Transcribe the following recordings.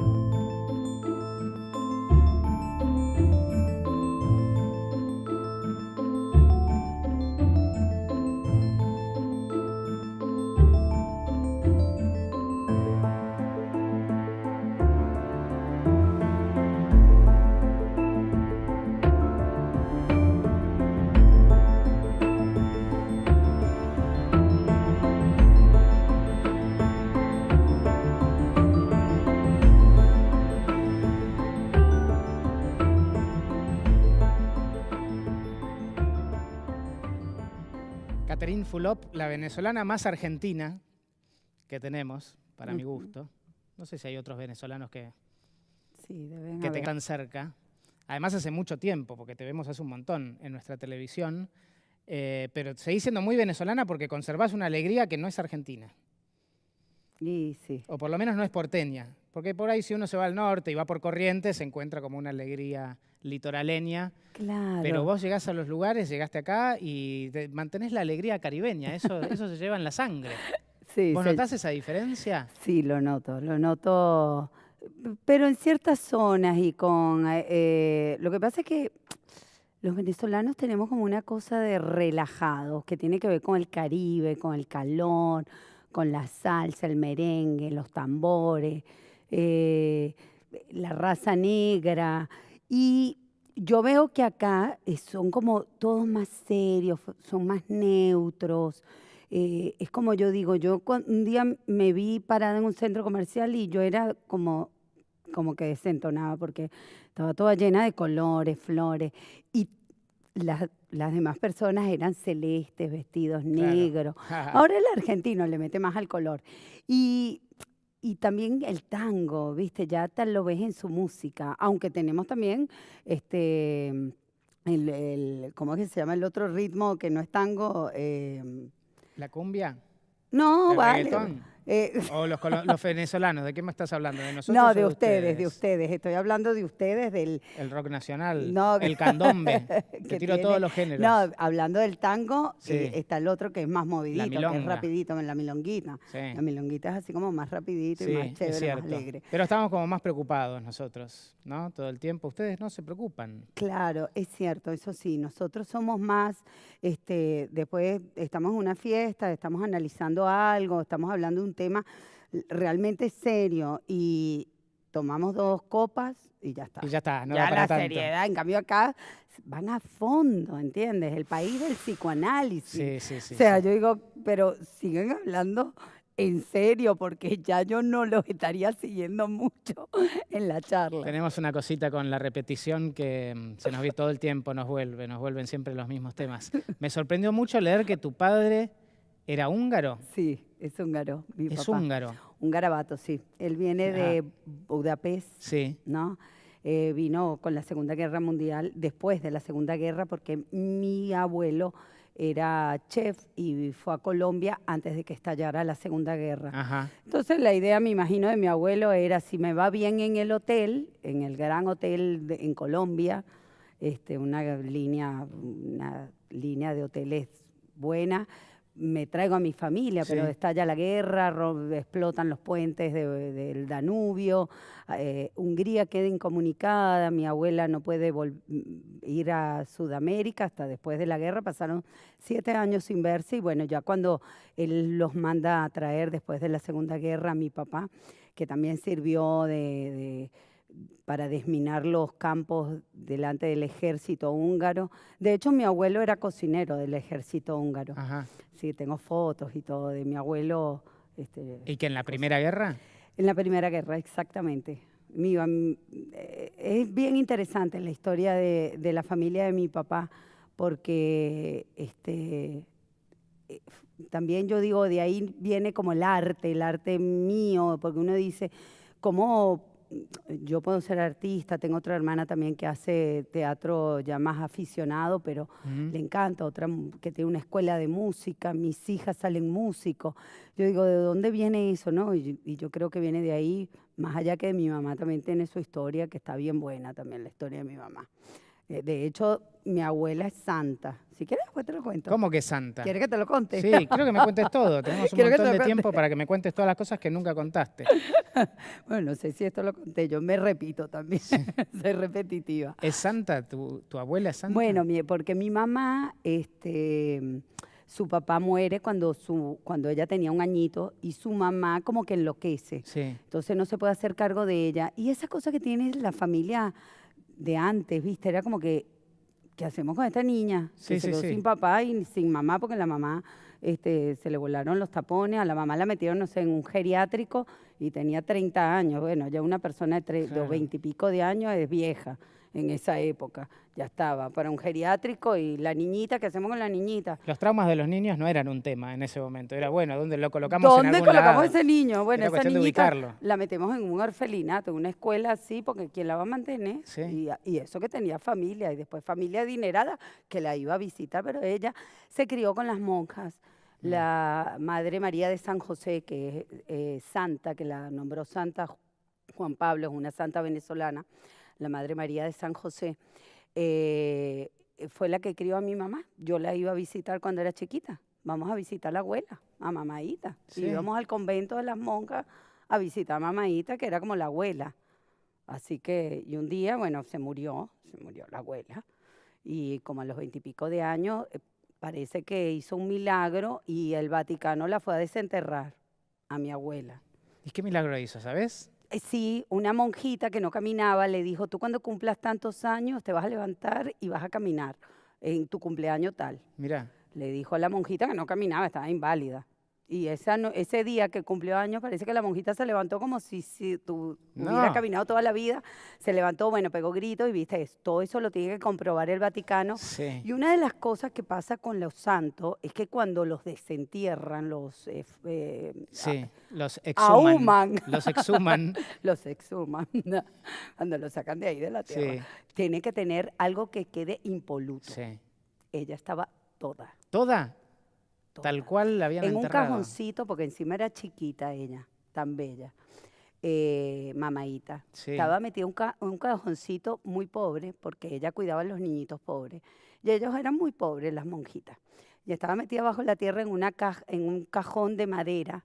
you. Marín Fulop, la venezolana más argentina que tenemos, para mi gusto. No sé si hay otros venezolanos que, sí, que cerca. Además hace mucho tiempo, porque te vemos hace un montón en nuestra televisión. Eh, pero seguís siendo muy venezolana porque conservas una alegría que no es argentina. sí. O por lo menos no es porteña. Porque por ahí si uno se va al norte y va por corriente, se encuentra como una alegría litoraleña. Claro. Pero vos llegás a los lugares, llegaste acá y te mantenés la alegría caribeña, eso, eso se lleva en la sangre. Sí, ¿Vos notás esa diferencia? Sí, lo noto, lo noto, pero en ciertas zonas y con... Eh, lo que pasa es que los venezolanos tenemos como una cosa de relajados que tiene que ver con el Caribe, con el calor, con la salsa, el merengue, los tambores, eh, la raza negra. Y yo veo que acá eh, son como todos más serios, son más neutros. Eh, es como yo digo, yo un día me vi parada en un centro comercial y yo era como, como que desentonada porque estaba toda llena de colores, flores. Y las, demás personas eran celestes, vestidos negros. Ahora el argentino le mete más al color. Y y también el tango, ¿viste? Ya tal lo ves en su música, aunque tenemos también este el, ¿cómo es que se llama el otro ritmo que no es tango? Em, la cumbia. No, ¿El vale. Eh, o los, los, venezolanos, ¿de qué me estás hablando? ¿De No, de, ustedes, de ustedes. Estoy hablando de ustedes, del. El rock nacional, el candombe, que, tiro todos los géneros. No, hablando del tango, eh, está el otro que es más movidito, que es rapidito, en la milonguita. La milonguita es así como más rapidito y más chévere, más alegre. Pero estamos como más preocupados nosotros, ¿no? Todo el tiempo. Ustedes no se preocupan. Claro, es cierto, eso sí. Nosotros somos más, este, después estamos en una fiesta, estamos analizando algo, estamos hablando de un tema realmente serio y tomamos dos copas y ya está. Y ya está, no Ya la seriedad, en cambio acá van a fondo, ¿entiendes? El país del psicoanálisis. Sí, sí, sí. O sea, yo digo, pero siguen hablando en serio, porque ya yo no los estaría siguiendo mucho en la charla. Tenemos una cosita con la repetición que mm, se nos vi todo el tiempo, nos vuelve, nos vuelven siempre los mismos temas. Me sorprendió mucho leer que tu padre ¿Era húngaro? Sí, es húngaro. es húngaro. Un garabato, sí. Él viene de Budapest, sí. ¿no? Eh, vino con la Segunda Guerra Mundial, después de la Segunda Guerra, porque mi abuelo era chef y fue a Colombia antes de que estallara la Segunda Guerra. Ajá. Entonces la idea, me imagino, de mi abuelo era si me va bien en el hotel, en el gran hotel en Colombia, este, una línea, una línea de hoteles buena, me traigo a mi familia, pero estalla la guerra, explotan los puentes del Danubio, eh, Hungría queda incomunicada, mi abuela no puede ir a Sudamérica hasta después de la guerra, pasaron siete años sin verse y bueno, ya cuando él los manda a traer después de la Segunda Guerra a mi papá, que también sirvió de para desminar los campos delante del ejército húngaro. De hecho, mi abuelo era cocinero del ejército húngaro. Ajá. Sí, tengo fotos y todo de mi abuelo. Este, ¿Y que en la Primera Guerra? En la Primera Guerra, exactamente. Mm, eh, es bien interesante la historia de, la familia de mi papá, porque este, eh, también yo digo, de ahí viene como el arte, el arte mío, porque uno dice, ¿cómo yo puedo ser artista, tengo otra hermana también que hace teatro ya más aficionado, pero le encanta, otra que tiene una escuela de música, mis hijas salen músicos. Yo digo, ¿de dónde viene eso? No? Y, yo creo que viene de ahí, más allá que mi mamá, también tiene su historia, que está bien buena también la historia de mi mamá. Eh, de hecho, mi abuela es santa. Si quieres, después te lo cuento. ¿Cómo que santa? ¿Quieres que te lo contes? Sí, quiero que me cuentes todo. Tenemos un de tiempo para que me cuentes todas las cosas que nunca contaste. bueno, no sé si esto lo conté. Yo me repito también. Soy repetitiva. ¿Es santa? ¿Tu, abuela es santa? Bueno, porque mi mamá, este, su papá muere cuando, su, cuando ella tenía un añito y su mamá como que enloquece. Entonces no se puede hacer cargo de ella. Y esa cosa que tiene la familia de antes, ¿viste? Era como que, ¿qué hacemos con esta niña? se quedó sin papá y sin mamá, porque la mamá este, se le volaron los tapones, a la mamá la metieron, no sé, en un geriátrico y tenía 30 años. Bueno, ya una persona de, de 20 y pico de años es vieja en esa época. Ya estaba, para un geriátrico y la niñita, ¿qué hacemos con la niñita? Los traumas de los niños no eran un tema en ese momento, era bueno, ¿dónde lo colocamos? ¿Dónde colocamos ese niño? Bueno, esa niñita la metemos en un orfelinato, en una escuela así, porque ¿quién la va a mantener? Y, eso que tenía familia, y después familia adinerada que la iba a visitar, pero ella se crió con las monjas. Mm. La Madre María de San José, que es eh, santa, que la nombró Santa Juan Pablo, es una santa venezolana, la Madre María de San José, eh, fue la que crió a mi mamá. Yo la iba a visitar cuando era chiquita. Vamos a visitar a la abuela, a mamaita. Y íbamos al convento de las monjas a visitar a mamáíta que era como la abuela. Así que, y un día, bueno, se murió, se murió la abuela. Y como a los veintipico de años, eh, parece que hizo un milagro y el Vaticano la fue a desenterrar a mi abuela. ¿Y qué milagro hizo, sabes? Eh, sí, una monjita que no caminaba le dijo, tú cuando cumplas tantos años te vas a levantar y vas a caminar en tu cumpleaños tal. Mira. Le dijo a la monjita que no caminaba, estaba inválida. Y esa ese día que cumplió años, parece que la monjita se levantó como si, si tú no. caminado toda la vida. Se levantó, bueno, pegó gritos y viste, todo eso lo tiene que comprobar el Vaticano. Y una de las cosas que pasa con los santos es que cuando los desentierran, los... Eh, eh los exhuman. los exhuman. cuando los sacan de ahí de la tierra. Tiene que tener algo que quede impoluto. Ella estaba toda. ¿Toda? Tal cual la habían en En un cajoncito, porque encima era chiquita ella, tan bella. Eh, Estaba metida en un, cajoncito muy pobre, porque ella cuidaba a los niñitos pobres. Y ellos eran muy pobres, las monjitas. Y estaba metida bajo la tierra en, una en un cajón de madera.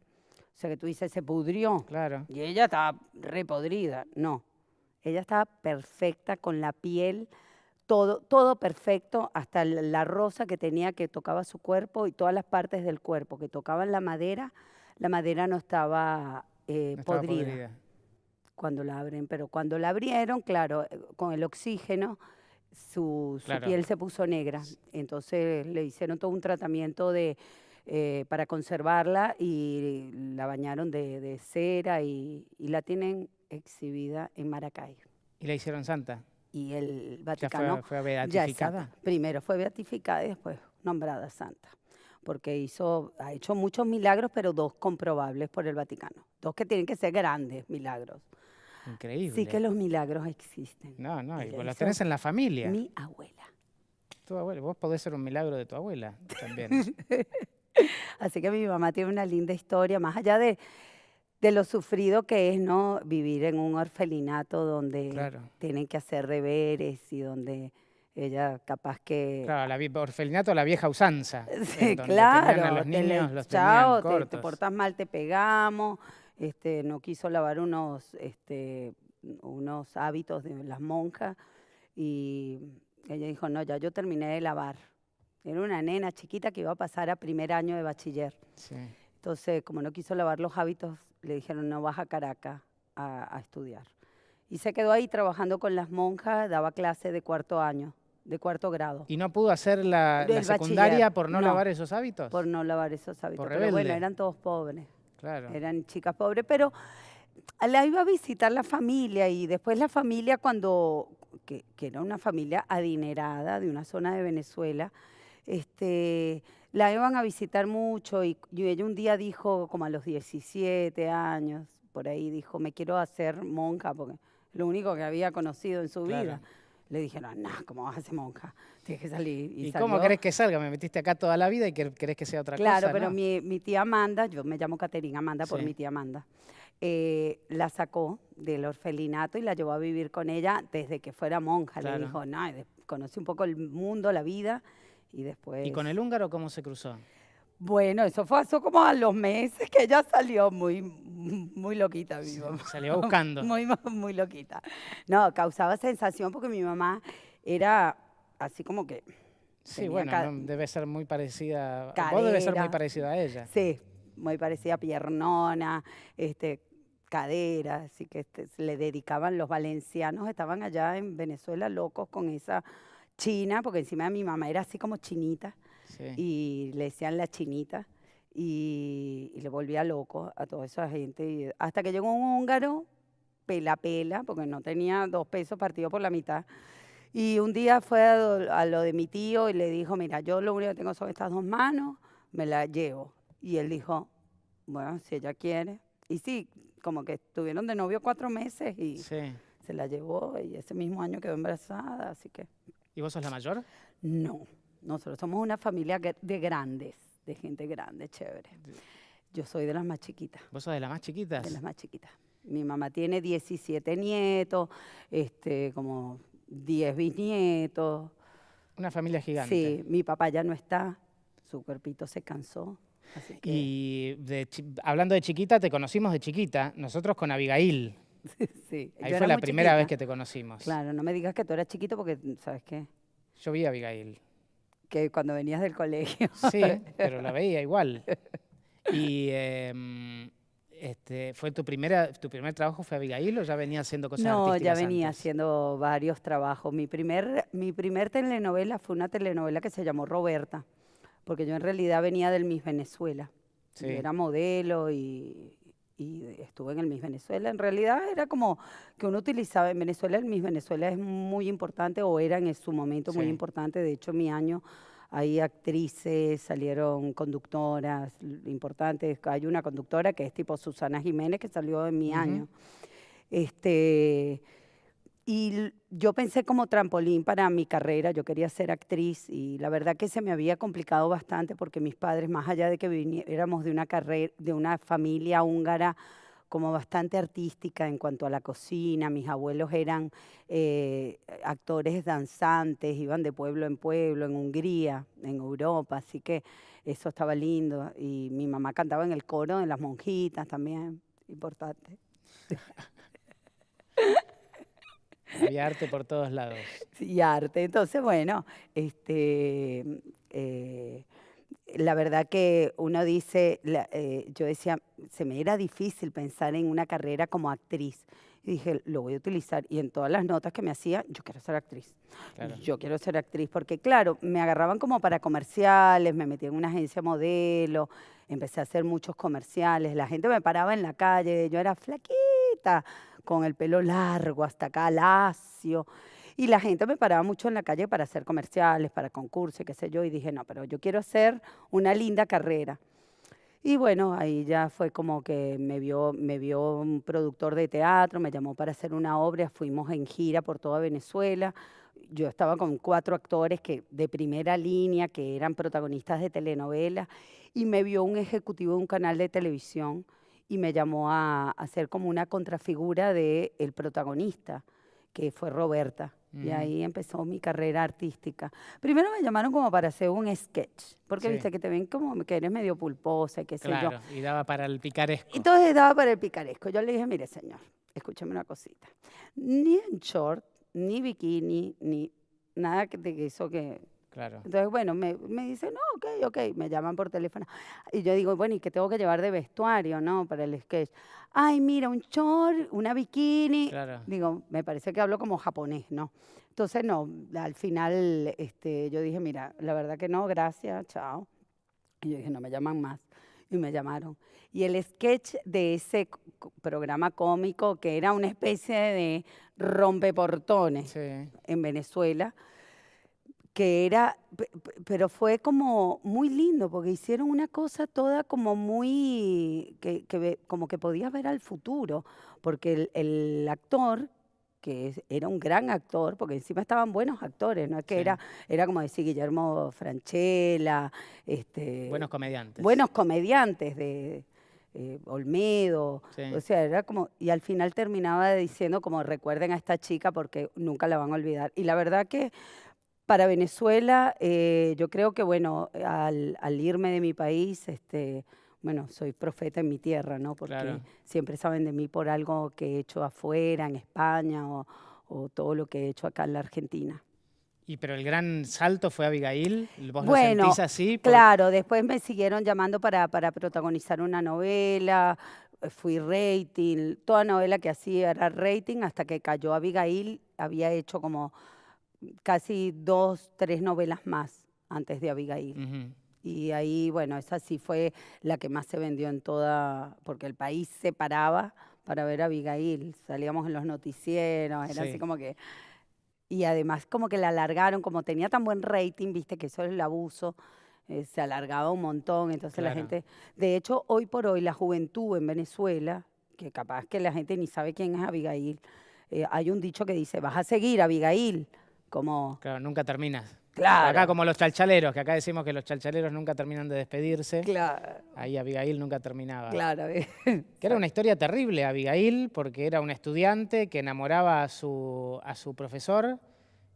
O sea que tú dices, se pudrió. Claro. Y ella estaba repodrida. No. Ella estaba perfecta con la piel todo, todo perfecto, hasta la rosa que tenía que tocaba su cuerpo y todas las partes del cuerpo que tocaban la madera, la madera no estaba, eh, podrida, cuando la abren, pero cuando la abrieron, claro, eh, con el oxígeno, su, piel se puso negra, entonces le hicieron todo un tratamiento de... Eh, para conservarla y la bañaron de, cera y la tienen exhibida en Maracay. ¿Y la hicieron santa? y el Vaticano. fue, beatificada. Primero fue beatificada y después nombrada santa, porque hizo, ha hecho muchos milagros, pero dos comprobables por el Vaticano, dos que tienen que ser grandes milagros. Increíble. Sí que los milagros existen. No, no, y vos los tenés en la familia. Mi abuela. Tu abuela, vos podés ser un milagro de tu abuela también. Así que mi mamá tiene una linda historia, más allá de de lo sufrido que es no vivir en un orfelinato donde tienen que hacer deberes y donde ella capaz que... Claro, la orfelinato la vieja usanza. Sí, claro. A los niños, te los chao, Te, mal, te pegamos. Este, no quiso lavar unos, este, unos hábitos de las monjas y ella dijo, no, ya yo terminé de lavar. Era una nena chiquita que iba a pasar a primer año de bachiller. Sí. Entonces, como no quiso lavar los hábitos, le dijeron, no vas a Caracas a, estudiar. Y se quedó ahí trabajando con las monjas, daba clase de cuarto año, de cuarto grado. ¿Y no pudo hacer la, secundaria por no, lavar esos hábitos? Por no lavar esos hábitos. pero bueno, eran todos pobres. Claro. Eran chicas pobres, pero la iba a visitar la familia y después la familia cuando, que, era una familia adinerada de una zona de Venezuela, este, la iban a visitar mucho y, ella un día dijo, como a los 17 años, por ahí dijo, me quiero hacer monja, porque lo único que había conocido en su vida. Le dijeron, no, ¿cómo vas a ser monja? Tienes que salir. ¿Y, cómo crees que salga? Me metiste acá toda la vida y querés que sea otra cosa. Claro, pero mi, tía Amanda, yo me llamo Caterina Amanda por mi tía Amanda, eh, la sacó del orfelinato y la llevó a vivir con ella desde que fuera monja. Le dijo, no, conocí un poco el mundo, la vida y después... ¿Y con el húngaro cómo se cruzó? Bueno, eso fue como a los meses que ella salió muy, muy loquita mi Salió buscando. Muy, muy loquita. No, causaba sensación porque mi mamá era así como que... Sí, bueno, debe ser muy parecida... vos ser muy parecida a ella. Sí, muy parecida a piernona, este, cadera, así que este, se le dedicaban los valencianos, estaban allá en Venezuela locos con esa china, porque encima de mi mamá era así como chinita, y le decían la chinita, y, le volvía loco a toda esa gente. hasta que llegó un húngaro, pela pela, porque no tenía dos pesos partido por la mitad. Y un día fue a, lo de mi tío y le dijo, mira, yo lo único que tengo son estas dos manos, me la llevo. Y él dijo, bueno, si ella quiere. Y sí, como que estuvieron de novio cuatro meses y se la llevó y ese mismo año quedó embarazada, así que ¿Y vos sos la mayor? No, nosotros somos una familia de grandes, de gente grande, chévere. Yo soy de las más chiquitas. ¿Vos sos de las más chiquitas? De las más chiquitas. Mi mamá tiene 17 nietos, este, como 10 bisnietos. Una familia gigante. Sí, mi papá ya no está, su cuerpito se cansó. Y hablando de chiquita, te conocimos de chiquita, nosotros con Abigail, sí. Ahí fue la primera vez que te conocimos. Claro, no me digas que tú eras chiquito porque, ¿sabes qué? Yo vi a Abigail. Que cuando venías del colegio. Sí, pero la veía igual. Y em, este, fue tu primera, tu primer trabajo fue Abigail o ya venía haciendo cosas no, artísticas? No, ya venía haciendo varios trabajos. Mi primer, mi primer telenovela fue una telenovela que se llamó Roberta, porque yo en realidad venía del Miss Venezuela. Yo era modelo y, y estuve en el Miss Venezuela. En realidad era como que uno utilizaba en Venezuela, el Miss Venezuela es muy importante o era en su momento muy importante. De hecho, mi año hay actrices, salieron conductoras importantes. Hay una conductora que es tipo Susana Jiménez que salió en mi año. Este, y yo pensé como trampolín para mi carrera, yo quería ser actriz y la verdad que se me había complicado bastante porque mis padres, más allá de que éramos de una, carrera, de una familia húngara como bastante artística en cuanto a la cocina, mis abuelos eran eh, actores danzantes, iban de pueblo en pueblo, en Hungría, en Europa, así que eso estaba lindo. Y mi mamá cantaba en el coro de las monjitas también, importante. Había arte por todos lados. y arte. Entonces, bueno, este, eh, la verdad que uno dice, eh, yo decía, se me era difícil pensar en una carrera como actriz. Y dije, lo voy a utilizar. Y en todas las notas que me hacía, yo quiero ser actriz. Yo quiero ser actriz, porque claro, me agarraban como para comerciales, me metí en una agencia modelo, empecé a hacer muchos comerciales, la gente me paraba en la calle, yo era flaquita con el pelo largo hasta acá, lacio. Y la gente me paraba mucho en la calle para hacer comerciales, para concursos, qué sé yo, y dije, no, pero yo quiero hacer una linda carrera. Y bueno, ahí ya fue como que me vio, me vio un productor de teatro, me llamó para hacer una obra, fuimos en gira por toda Venezuela. Yo estaba con cuatro actores que, de primera línea que eran protagonistas de telenovelas y me vio un ejecutivo de un canal de televisión y me llamó a, hacer como una contrafigura del el protagonista, que fue Roberta. Y mm. ahí empezó mi carrera artística. Primero me llamaron como para hacer un sketch, porque viste que te ven como que eres medio pulposa y qué sé yo. Y daba para el picaresco. Entonces daba para el picaresco. Yo le dije, mire señor, escúchame una cosita. Ni en short, ni bikini, ni nada de eso que entonces, bueno, me, me dicen, no, ok, ok, me llaman por teléfono. Y yo digo, bueno, ¿y qué tengo que llevar de vestuario, no? Para el sketch. Ay, mira, un short, una bikini. Digo, me parece que hablo como japonés, ¿no? Entonces, no, al final este, yo dije, mira, la verdad que no, gracias, chao. Y yo dije, no me llaman más. Y me llamaron. Y el sketch de ese programa cómico, que era una especie de rompeportones en Venezuela, que era, pero fue como muy lindo, porque hicieron una cosa toda como muy, que, como que podías ver al futuro, porque el, actor, que era un gran actor, porque encima estaban buenos actores, ¿no? Es que era, era como decir Guillermo Franchella, este, buenos comediantes. Buenos comediantes de, eh, Olmedo, o sea, era como, y al final terminaba diciendo como recuerden a esta chica porque nunca la van a olvidar. Y la verdad que para Venezuela, eh, yo creo que, bueno, al, irme de mi país, este, bueno, soy profeta en mi tierra, ¿no? Porque siempre saben de mí por algo que he hecho afuera, en España, o, todo lo que he hecho acá en la Argentina. Y pero el gran salto fue Abigail, vos bueno, lo sentís así. Claro, después me siguieron llamando para, para protagonizar una novela, eh, fui rating, toda novela que hacía era rating, hasta que cayó Abigail, había hecho como casi dos, tres novelas más antes de Abigail. Y ahí, bueno, esa sí fue la que más se vendió en toda, porque el país se paraba para ver a Abigail. Salíamos en los noticieros, era así como que... Y además como que la alargaron, como tenía tan buen rating, viste que eso es el abuso, eh, se alargaba un montón, entonces la gente... De hecho, hoy por hoy la juventud en Venezuela, que capaz que la gente ni sabe quién es Abigail, eh, hay un dicho que dice, vas a seguir Abigail como... Claro, nunca terminas. Claro. Acá como los chalchaleros, que acá decimos que los chalchaleros nunca terminan de despedirse. Claro. Ahí Abigail nunca terminaba. Claro. Que era una historia terrible Abigail, porque era una estudiante que enamoraba a su, a su profesor,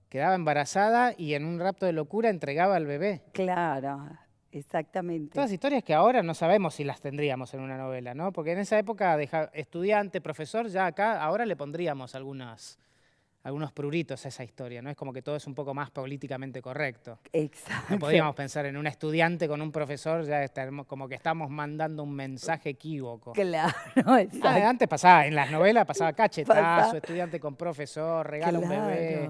quedaba embarazada y en un rapto de locura entregaba al bebé. Claro, exactamente. Todas historias que ahora no sabemos si las tendríamos en una novela, ¿no? Porque en esa época, estudiante, profesor, ya acá ahora le pondríamos algunas algunos pruritos a esa historia, ¿no? Es como que todo es un poco más políticamente correcto. Exacto. No podíamos pensar en un estudiante con un profesor, ya como que estamos mandando un mensaje equívoco. Claro, ah, exacto. antes pasaba, en las novelas pasaba cachetazo, estudiante con profesor, regala un bebé.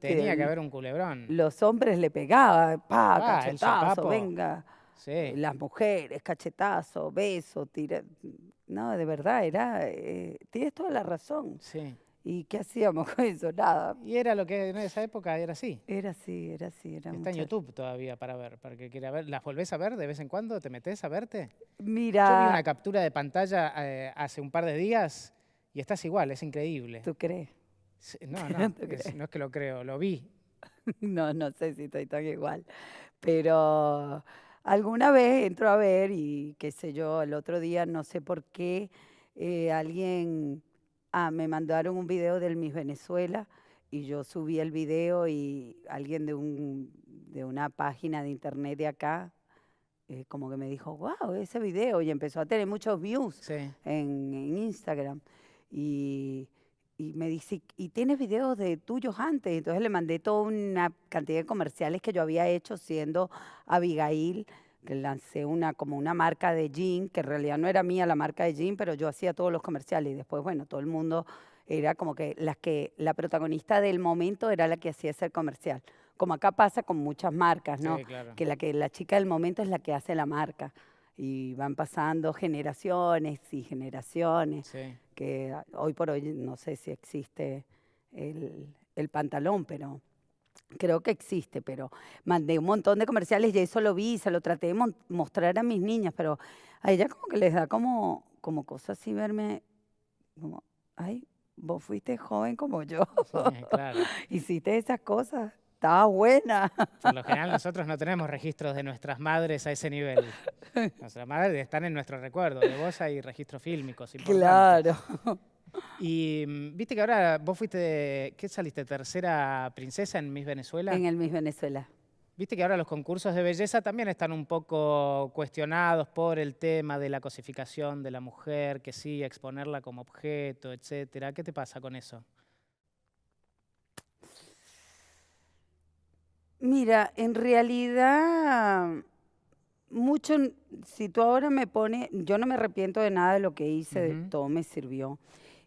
Tenía que, haber un culebrón. Los hombres le pegaban, pa, ah, cachetazo, venga. Eh, las mujeres, cachetazo, beso, tira. No, de verdad, era. Eh, tienes toda la razón. Sí. ¿Y qué hacíamos con eso? Nada. Y era lo que en esa época era así. Era así, era así. Está en YouTube todavía para ver, para que quiera ver. ¿Las volvés a ver de vez en cuando? ¿Te metes a verte? Mira. Yo vi una captura de pantalla eh, hace un par de días y estás igual, es increíble. ¿Tú crees? No, no, no es que lo creo, lo vi. no, no sé si estoy tan igual. Pero alguna vez entro a ver y qué sé yo, el otro día no sé por qué eh, alguien Ah, me mandaron un video del Miss Venezuela y yo subí el video y alguien de, una página de internet de acá eh, como que me dijo, wow, ese video, y empezó a tener muchos views en, Instagram. Y, y, me dice, ¿y tienes videos de tuyos antes? Entonces le mandé toda una cantidad de comerciales que yo había hecho siendo Abigail lancé una como una marca de jean, que en realidad no era mía la marca de jean, pero yo hacía todos los comerciales y después, bueno, todo el mundo era como que las que la protagonista del momento era la que hacía ese comercial. Como acá pasa con muchas marcas, ¿no? Sí, claro. Que la que la chica del momento es la que hace la marca y van pasando generaciones y generaciones sí. que hoy por hoy no sé si existe el, el pantalón, pero creo que existe, pero mandé un montón de comerciales y eso lo vi, se lo traté de mostrar a mis niñas, pero a ella como que les da como, como cosa así verme, como, ay, vos fuiste joven como yo. Sí, eh, Hiciste esas cosas. Estaba buena. Por lo general nosotros no tenemos registros de nuestras madres a ese nivel. Nuestras madres están en nuestro recuerdo. De vos hay registros fílmicos. Claro. Y mm, viste que ahora vos fuiste, ¿qué saliste? ¿Tercera princesa en Miss Venezuela? En el Miss Venezuela. Viste que ahora los concursos de belleza también están un poco cuestionados por el tema de la cosificación de la mujer, que sí, exponerla como objeto, etcétera. ¿Qué te pasa con eso? Mira, en realidad, mucho, si tú ahora me pones, yo no me arrepiento de nada de lo que hice, de todo me sirvió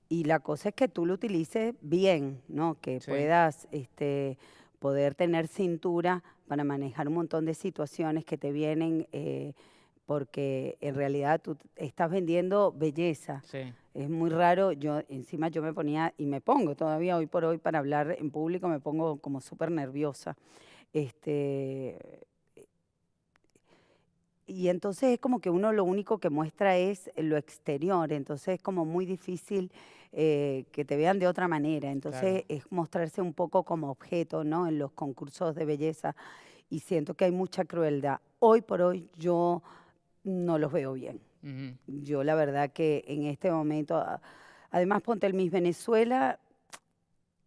y la cosa es que tú lo utilices bien, ¿no? Que puedas este, poder tener cintura para manejar un montón de situaciones que te vienen, eh, porque en realidad tú estás vendiendo belleza. Es muy raro, yo encima yo me ponía, y me pongo todavía hoy por hoy para hablar en público, me pongo como súper nerviosa. Este, y entonces es como que uno lo único que muestra es lo exterior, entonces es como muy difícil eh, que te vean de otra manera. Entonces es mostrarse un poco como objeto ¿no? en los concursos de belleza y siento que hay mucha crueldad. Hoy por hoy yo no los veo bien. Yo la verdad que en este momento, además ponte el Miss Venezuela,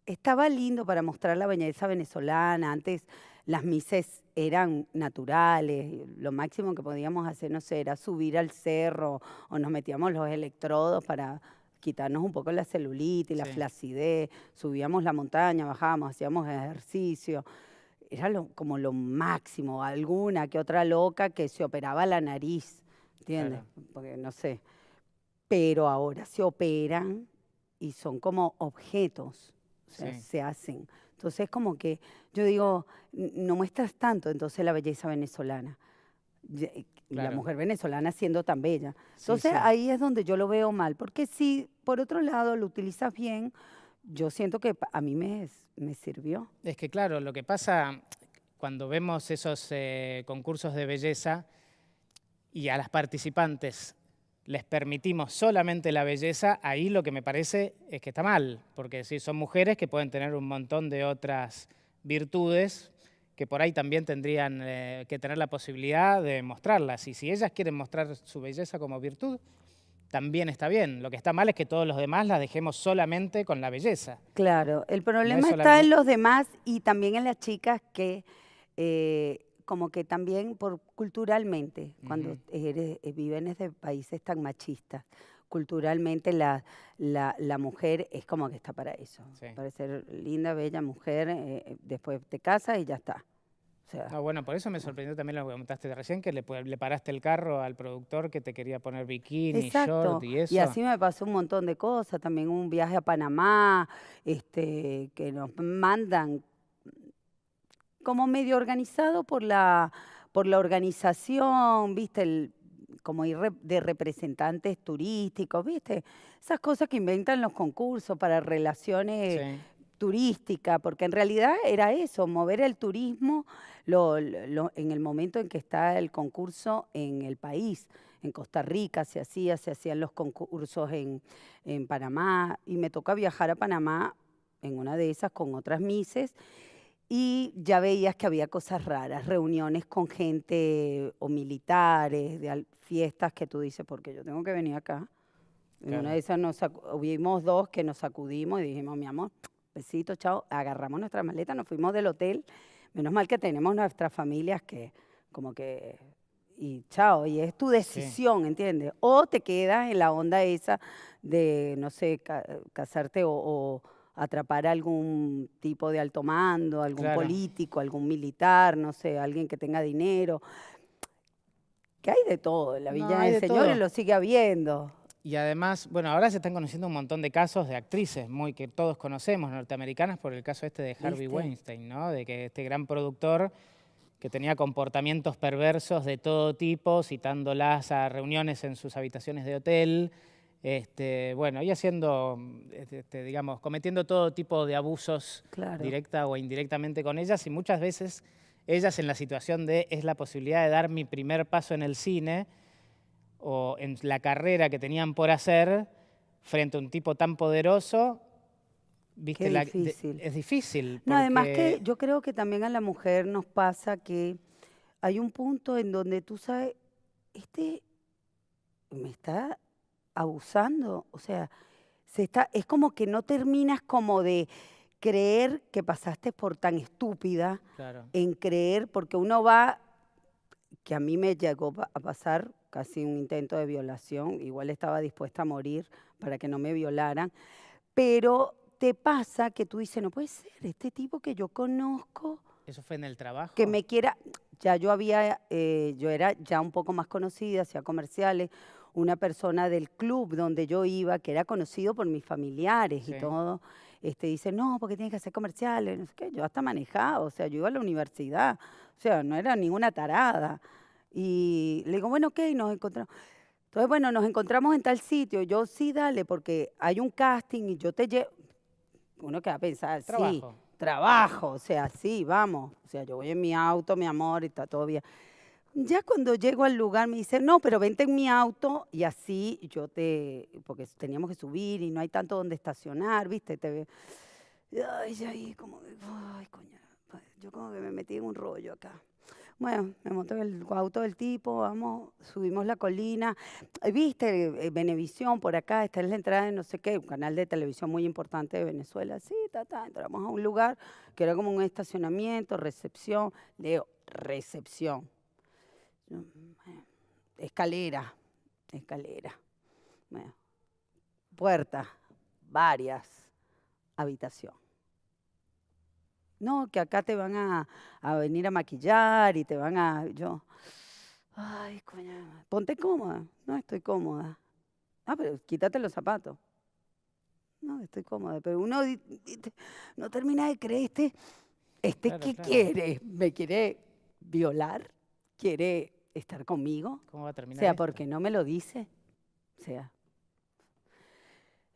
estaba lindo para mostrar la belleza venezolana. Antes las mises eran naturales, lo máximo que podíamos hacer, no sé, era subir al cerro o nos metíamos los electrodos para quitarnos un poco la celulitis, la flacidez, subíamos la montaña, bajábamos, hacíamos ejercicio. Era como lo máximo, alguna que otra loca que se operaba la nariz, ¿entiendes? Porque no sé. Pero ahora se operan y son como objetos, se hacen. Entonces, como que yo digo, no muestras tanto entonces la belleza venezolana la mujer venezolana siendo tan bella. Entonces ahí es donde yo lo veo mal, porque si por otro lado lo utilizas bien, yo siento que a mí me, me sirvió. Es que claro, lo que pasa cuando vemos esos eh, concursos de belleza y a las participantes les permitimos solamente la belleza, ahí lo que me parece es que está mal, porque si son mujeres que pueden tener un montón de otras virtudes, que por ahí también tendrían eh, que tener la posibilidad de mostrarlas. Y si ellas quieren mostrar su belleza como virtud, también está bien. Lo que está mal es que todos los demás las dejemos solamente con la belleza. Claro, el problema está en los demás y también en las chicas que eh, como que también por culturalmente, cuando eres, eh, viven de países tan machistas, culturalmente la, la, mujer es como que está para eso. Para ser linda, bella mujer, eh, eh, después te casas y ya está. O ah, bueno, por eso me sorprendió también lo que comentaste de recién, que le, le, paraste el carro al productor que te quería poner bikini, short y eso. Y así me pasó un montón de cosas, también un viaje a Panamá, este, que nos mandan como medio organizado por la, por la organización, viste, el, como ir de representantes turísticos, ¿viste? Esas cosas que inventan los concursos para relaciones turísticas, turística, porque en realidad era eso, mover el turismo en el momento en que está el concurso en el país. En Costa Rica se hacía, se hacían los concursos en, en Panamá y me toca viajar a Panamá en una de esas con otras mises y ya veías que había cosas raras, reuniones con gente o militares, de fiestas que tú dices, porque yo tengo que venir acá. En una de esas nos hubimos dos que nos sacudimos y dijimos, mi amor, besito, chao, agarramos nuestra maleta, nos fuimos del hotel. Menos mal que tenemos nuestras familias que como que y chao, y es tu decisión, ¿entiendes? O te quedas en la onda esa de, no sé, casarte o atrapar a algún tipo de alto mando, algún político, algún militar, no sé, alguien que tenga dinero. Que hay de todo, la Villa ¿eh? de Señores lo sigue habiendo. Y además, bueno, ahora se están conociendo un montón de casos de actrices muy que todos conocemos, norteamericanas, por el caso este de Harvey Weinstein, ¿no? De que este gran productor que tenía comportamientos perversos de todo tipo, citándolas a reuniones en sus habitaciones de hotel, este, bueno, y haciendo, este, este, digamos, cometiendo todo tipo de abusos directa o indirectamente con ellas y muchas veces ellas en la situación de es la posibilidad de dar mi primer paso en el cine o en la carrera que tenían por hacer frente a un tipo tan poderoso. Viste, es difícil. No, además que yo creo que también a la mujer nos pasa que hay un punto en donde tú sabes, este me está abusando? O sea, se está, es como que no terminas como de creer que pasaste por tan estúpida, en creer, porque uno va, que a mí me llegó a pasar casi un intento de violación, igual estaba dispuesta a morir para que no me violaran, pero te pasa que tú dices, no puede ser, este tipo que yo conozco. Eso fue en el trabajo. Que me quiera, ya yo había, eh, yo era ya un poco más conocida, hacía comerciales, una persona del club donde yo iba, que era conocido por mis familiares y todo, este, dice, no, porque tienes que hacer comerciales, no sé qué, yo hasta manejaba, o sea, yo iba a la universidad, o sea, no era ninguna tarada. Y le digo, bueno, ok, nos encontramos. Entonces, bueno, nos encontramos en tal sitio, yo sí, dale, porque hay un casting y yo te llevo. Uno que va a pensar, sí, trabajo, o sea, sí, vamos, o sea, yo voy en mi auto, mi amor, está todo bien. Ya cuando llego al lugar me dice, no, pero vente en mi auto y así yo te, porque teníamos que subir y no hay tanto donde estacionar, viste, te Ay, ay, como, ay, coño, pues, yo como que me metí en un rollo acá. Bueno, me monto en el auto del tipo, vamos, subimos la colina. Eh, viste, eh, eh, Venevisión por acá, esta es la entrada de no sé qué, un canal de televisión muy importante de Venezuela. Sí, ta, ta, entramos a un lugar que era como un estacionamiento, recepción. Leo, recepción Mm, eh, escalera, escalera, puerta, varias, habitación. No, que acá te van a, venir a maquillar y te van a... Yo, ay, coño, ponte cómoda. No, estoy cómoda. Ah, pero quítate los zapatos. No, estoy cómoda. Pero uno no termina de creer, este, este ¿qué quiere? ¿Me quiere violar? ¿Quiere estar conmigo. O sea, porque no me lo dice. O sea.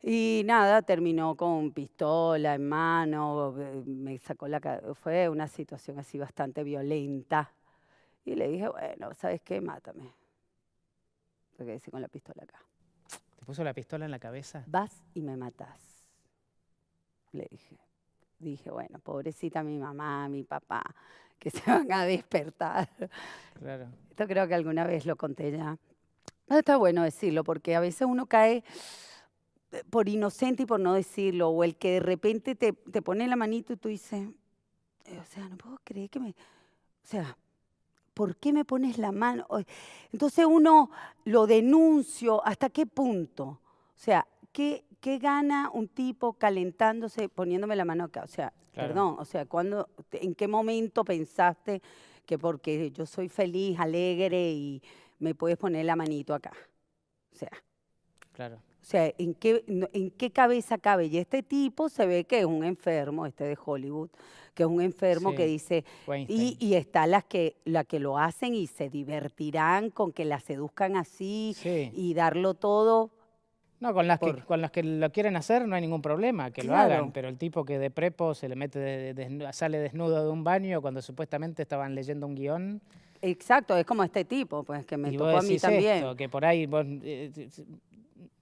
Y nada, terminó con pistola en mano, eh, me sacó la fue una situación así bastante violenta. Y le dije, bueno, ¿sabes qué? Mátame. Porque dice con la pistola acá. ¿Te puso la pistola en la cabeza? Vas y me matas. Le dije dije, bueno, pobrecita mi mamá, mi papá, que se van a despertar. Claro. Esto creo que alguna vez lo conté ya. está bueno decirlo, porque a veces uno cae eh, por inocente y por no decirlo, o el que de repente te, te pone la manito y tú dices, eh, o sea, no puedo creer que me... O sea, ¿por qué me pones la mano? Entonces uno lo denuncio, ¿hasta qué punto? O sea, ¿qué, ¿qué gana un tipo calentándose, poniéndome la mano acá? O sea, perdón, o sea, ¿cuándo, ¿en qué momento pensaste que porque yo soy feliz, alegre y me puedes poner la manito acá? O sea. Claro. O sea, ¿en qué, ¿en qué cabeza cabe? Y este tipo se ve que es un enfermo, este de Hollywood, que es un enfermo que dice, y, está las que, la que lo hacen y se divertirán con que la seduzcan así y darlo todo no, con las, que, con las que lo quieren hacer no hay ningún problema, que lo hagan, pero el tipo que de prepo se le mete sale desnudo de un baño cuando supuestamente estaban leyendo un guión. Exacto, es como este tipo, pues que me tocó a mí también. que por ahí eh, eh,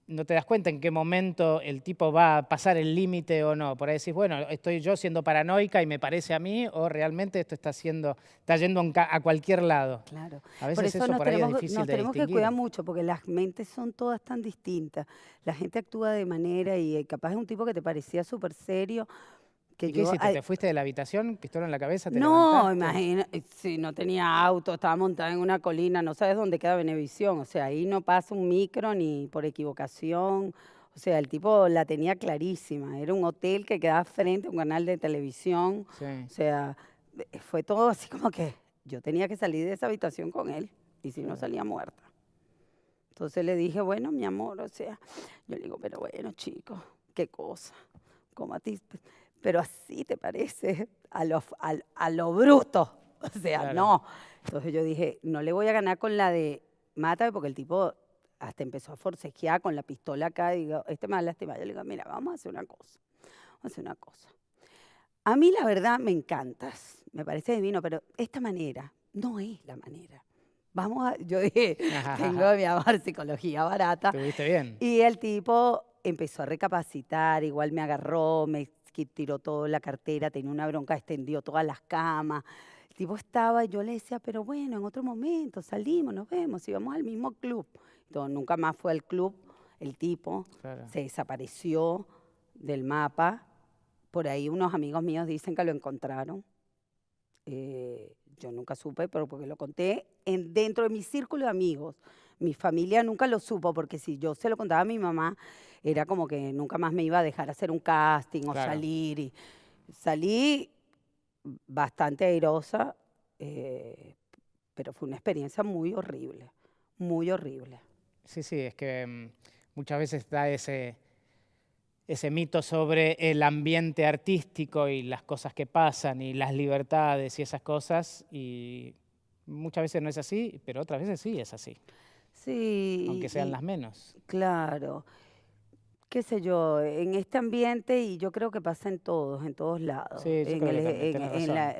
no te das cuenta en qué momento el tipo va a pasar el límite o no. Por ahí decís, bueno, estoy yo siendo paranoica y me parece a mí, o realmente esto está, siendo, está yendo a cualquier lado. Claro. A veces por eso, nos es difícil tenemos que cuidar mucho, porque las mentes son todas tan distintas. La gente actúa de manera y eh, capaz es un tipo que te parecía súper serio, ¿Y qué hiciste? ¿Te fuiste de la habitación? ¿Pistola en la cabeza? no, imagina, si no tenía auto, estaba montada en una colina, no sabes dónde queda Benevisión, o sea, ahí no pasa un micro ni por equivocación, o sea, el tipo la tenía clarísima, era un hotel que quedaba frente a un canal de televisión, o sea, eh, fue todo así como que yo tenía que salir de esa habitación con él y si no salía muerta. Entonces le dije, bueno, mi amor, o sea, yo le digo, pero bueno, chicos, qué cosa, como a ti pero así te parece, a lo, a, lo bruto. O sea, no. Entonces yo dije, no le voy a ganar con la de mátame, porque el tipo hasta empezó a forcejear con la pistola acá. digo, este me este mal Yo le digo, mira, vamos a hacer una cosa. Vamos a hacer una cosa. A mí la verdad me encantas, me parece divino, pero esta manera no es la manera. Vamos a, yo dije, tengo mi amor psicología barata. bien. Y el tipo empezó a recapacitar, igual me agarró, me que tiró toda la cartera, tenía una bronca, extendió todas las camas. El tipo estaba y yo le decía, pero bueno, en otro momento salimos, nos vemos, íbamos al mismo club. Entonces, nunca más fue al club el tipo, se desapareció del mapa. Por ahí unos amigos míos dicen que lo encontraron. Eh, yo nunca supe, pero porque lo conté en, dentro de mi círculo de amigos. Mi familia nunca lo supo, porque si yo se lo contaba a mi mamá, era como que nunca más me iba a dejar hacer un casting o salir. Y salí bastante airosa, eh, pero fue una experiencia muy horrible, muy horrible. Sí, sí, es que mm, muchas veces da ese ese mito sobre el ambiente artístico y las cosas que pasan y las libertades y esas cosas. Y muchas veces no es así, pero otras veces sí es así. Sí. Aunque sean las menos. Claro. Qué sé yo, en este ambiente, y yo creo que pasa en todos, en todos lados. en, el, en, la,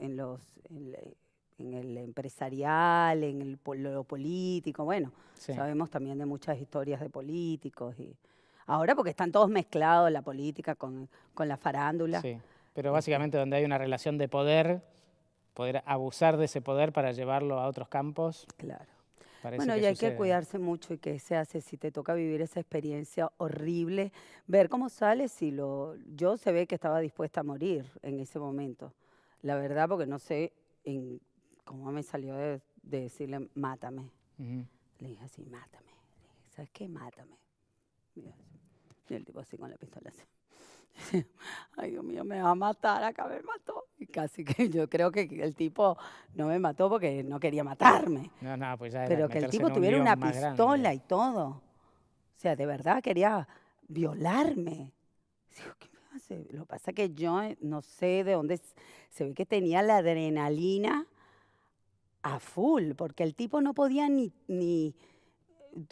en, el empresarial, en el, lo político, bueno, sabemos también de muchas historias de políticos y, ahora porque están todos mezclados la política con, la farándula. Sí, pero este. básicamente donde hay una relación de poder, poder abusar de ese poder para llevarlo a otros campos. Claro. bueno, y hay que cuidarse mucho y que se hace si te toca vivir esa experiencia horrible, ver cómo sale si lo yo se ve que estaba dispuesta a morir en ese momento. La verdad porque no sé en cómo me salió de, decirle mátame. Le dije así, mátame. dije, ¿sabes qué? Mátame. Y el tipo así con la pistola así. Ay, Dios mío, me va a matar, acá me mató. Y casi que yo creo que el tipo no me mató porque no quería matarme. No, no, pues Pero que el tipo tuviera una pistola y todo. O sea, de verdad quería violarme. Lo que pasa es que yo eh, no sé de dónde. Se ve que tenía la adrenalina a full, porque el tipo no podía ni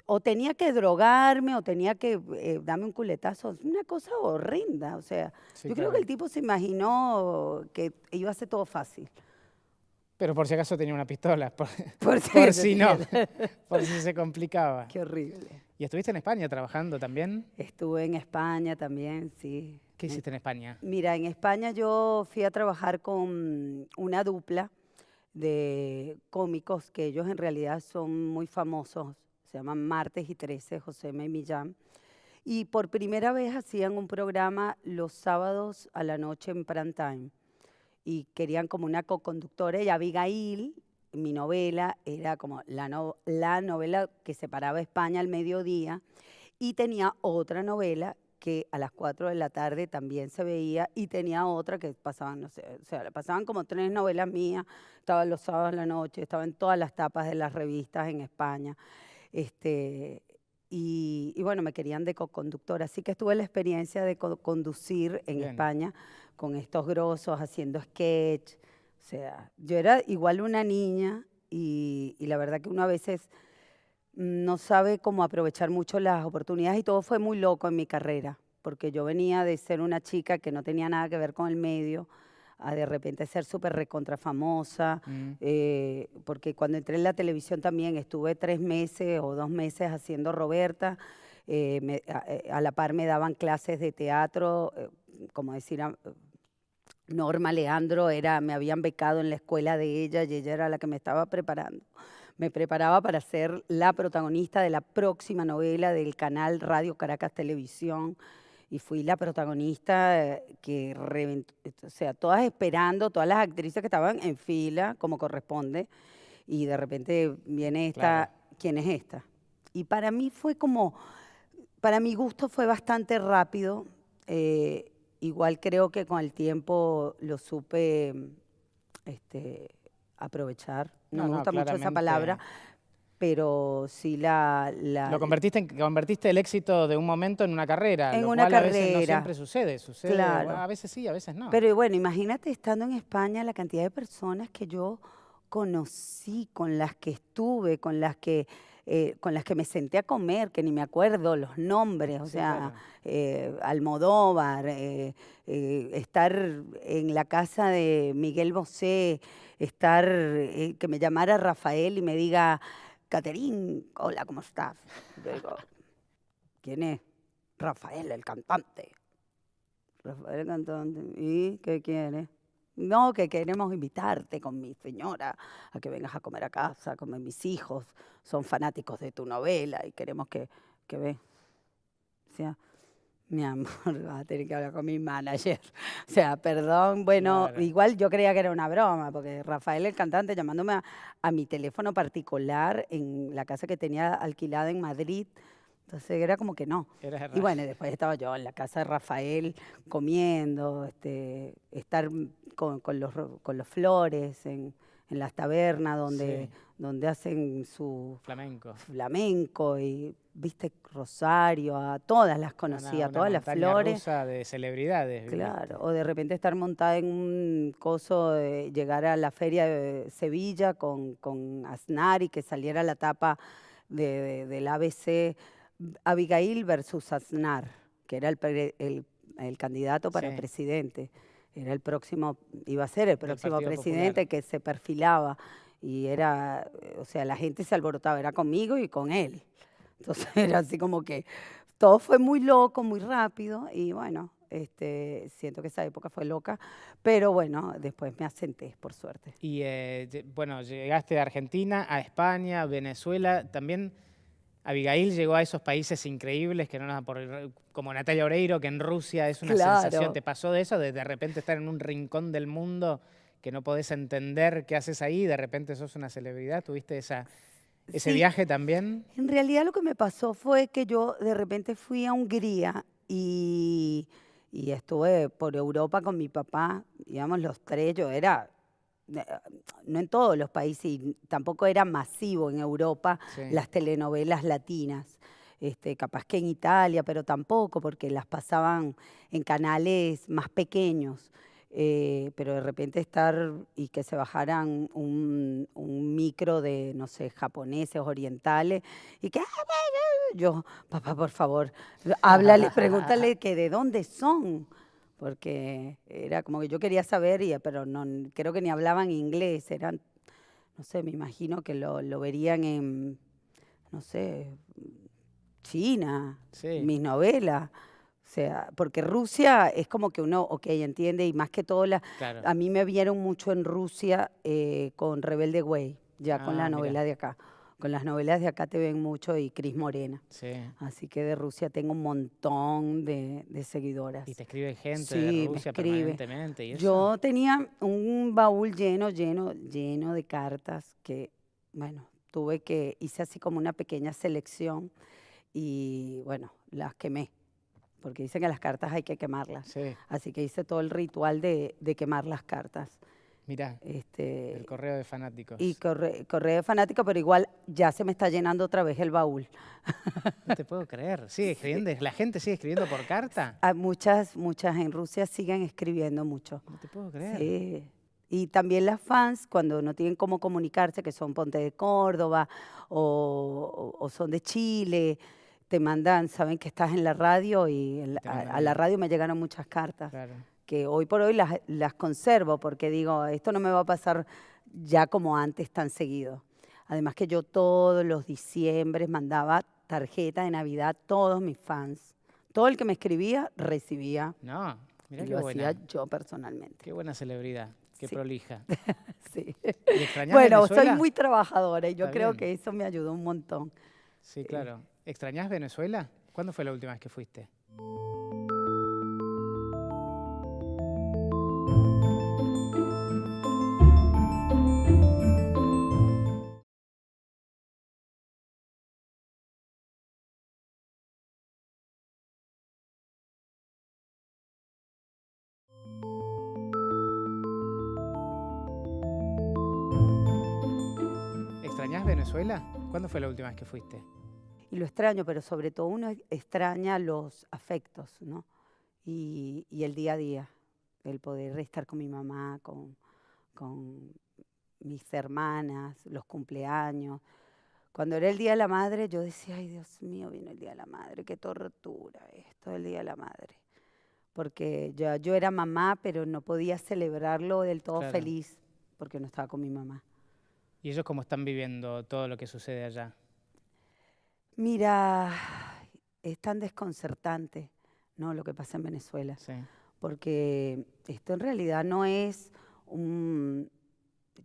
o tenía que drogarme o tenía que eh, darme un culetazo, una cosa horrenda, o sea, yo creo que el tipo se imaginó que iba a ser todo fácil. Pero por si acaso tenía una pistola, por si no, por si se complicaba. Qué horrible. ¿Y estuviste en España trabajando también? Estuve en España también, sí. ¿Qué hiciste en España? Mira, en España yo fui a trabajar con una dupla de cómicos que ellos en realidad son muy famosos se llaman Martes y 13, José M. Millán. Y por primera vez hacían un programa los sábados a la noche en prime time. Y querían como una co-conductora. Y Abigail, mi novela, era como la, la novela que separaba España al mediodía. Y tenía otra novela que a las 4 de la tarde también se veía y tenía otra que pasaban, no sé, o sea, pasaban como tres novelas mías, estaban los sábados a la noche, estaban en todas las tapas de las revistas en España. Este, y, bueno, me querían de co así que estuve la experiencia de conducir en España con estos grosos, haciendo sketch. O sea, yo era igual una niña y la verdad que uno a veces no sabe cómo aprovechar mucho las oportunidades y todo fue muy loco en mi carrera, porque yo venía de ser una chica que no tenía nada que ver con el medio, a de repente ser súper recontrafamosa, mm. eh, porque cuando entré en la televisión también estuve tres meses o dos meses haciendo Roberta, eh, eh, a, la par me daban clases de teatro, como decir, Norma Leandro era, me habían becado en la escuela de ella y ella era la que me estaba preparando. Me preparaba para ser la protagonista de la próxima novela del canal Radio Caracas Televisión y fui la protagonista eh, que reventó, o sea, todas esperando, todas las actrices que estaban en fila, como corresponde, y de repente viene esta, ¿quién es esta? Y para mí fue como, para mi gusto fue bastante rápido, eh, igual creo que con el tiempo lo supe este, aprovechar, no, me gusta mucho esa palabra, pero si la, Lo convertiste, convertiste el éxito de un momento en una carrera, en una carrera. a veces no siempre sucede, sucede a veces sí, a veces no. Pero bueno, imagínate estando en España la cantidad de personas que yo conocí, con las que estuve, con las que... Eh, con las que me senté a comer, que ni me acuerdo los nombres, o sea, eh, Almodóvar, eh, estar en la casa de Miguel Bosé, estar, que me llamara Rafael y me diga, Caterín, hola, ¿cómo estás? digo, ¿quién es? Rafael, el cantante. Rafael, el cantante. ¿Y qué quiere? No, que queremos invitarte con mi señora a que vengas a comer a casa, a mis hijos. Son fanáticos de tu novela y queremos que, que sea, mi amor, va a tener que hablar con mi manager. O sea, perdón, bueno, igual yo creía que era una broma, porque Rafael, el cantante, llamándome a, mi teléfono particular en la casa que tenía alquilada en Madrid. Entonces era como que no. y bueno, después estaba yo en la casa de Rafael comiendo, este, estar con, con los, con los flores en, las tabernas donde donde hacen su flamenco. Flamenco y viste Rosario, a todas las conocía, todas las flores. de celebridades. Claro, o de repente estar montada en un coso de llegar a la feria de Sevilla con, con Aznar y que saliera la tapa del ABC Abigail versus Aznar, que era el, candidato para presidente. Era el próximo, iba a ser el próximo presidente que se perfilaba y era, eh, o sea, la gente se alborotaba, era conmigo y con él. Entonces era así como que todo fue muy loco, muy rápido y bueno, este, siento que esa época fue loca, pero bueno, después me asenté, por suerte. Y eh, bueno, llegaste de Argentina a España, Venezuela, también Abigail llegó a esos países increíbles que no como Natalia Oreiro, que en Rusia es una sensación, ¿te pasó de eso? De de repente estar en un rincón del mundo que no podés entender qué haces ahí, de repente sos una celebridad, tuviste esa, ese viaje también. En realidad lo que me pasó fue que yo de repente fui a Hungría y, estuve por Europa con mi papá, digamos los tres, yo era eh, no en todos los países, tampoco era masivo en Europa las telenovelas latinas. Este, capaz que en Italia, pero tampoco, porque las pasaban en canales más pequeños. Eh, pero de repente estar y que se bajaran un, micro de, no sé, japoneses, orientales, y que, ah, yo, papá, por favor, háblale, pregúntale que de dónde son, porque era como que yo quería saber, pero no, creo que ni hablaban inglés, eran, no sé, me imagino que lo, lo verían en, no sé, China, mis novelas. O sea, porque Rusia es como que uno, ok, entiende, y más que todo, la, a mí me vieron mucho en Rusia eh, con Rebelde Güey, ya con ah, la novela de acá. Con las novelas de acá te ven mucho y Cris Morena. Así que de Rusia tengo un montón de, seguidoras. Y te escribe gente de Rusia permanentemente. Yo tenía un baúl lleno, lleno, lleno de cartas que, bueno, tuve que, hice así como una pequeña selección y, bueno, las quemé porque dicen que las cartas hay que quemarlas. Así que hice todo el ritual de, quemar las cartas. Mira, este, el correo de fanáticos. Y correo de fanáticos, pero igual ya se me está llenando otra vez el baúl. No te puedo creer. ¿Sigue escribiendo? ¿La gente sigue escribiendo por carta? Ah, muchas, muchas en Rusia siguen escribiendo mucho. No te puedo creer. Sí. Y también las fans, cuando no tienen cómo comunicarse, que son Ponte de Córdoba o son de Chile, te mandan, saben que estás en la radio y a, la radio me llegaron muchas cartas claro. que hoy por hoy las, conservo porque digo, esto no me va a pasar ya como antes tan seguido. Además que yo todos los diciembres mandaba tarjeta de Navidad a todos mis fans. Todo el que me escribía recibía. No, mira qué lo Hacía yo personalmente. Qué buena celebridad. Qué prolija. sí. bueno, soy muy trabajadora y yo creo que eso me ayudó un montón. Sí, claro. ¿Extrañas Venezuela? ¿Cuándo fue la última vez que fuiste? ¿Extrañas Venezuela? ¿Cuándo fue la última vez que fuiste? y lo extraño, pero sobre todo uno extraña los afectos, ¿no? Y, el día a día, el poder estar con mi mamá, con, con mis hermanas, los cumpleaños. Cuando era el Día de la Madre, yo decía, ay Dios mío, vino el Día de la Madre, qué tortura esto el Día de la Madre. Porque yo, yo era mamá, pero no podía celebrarlo del todo feliz, porque no estaba con mi mamá. ¿Y ellos cómo están viviendo todo lo que sucede allá? Mira, es tan desconcertante ¿no? lo que pasa en Venezuela, porque esto en realidad no es un,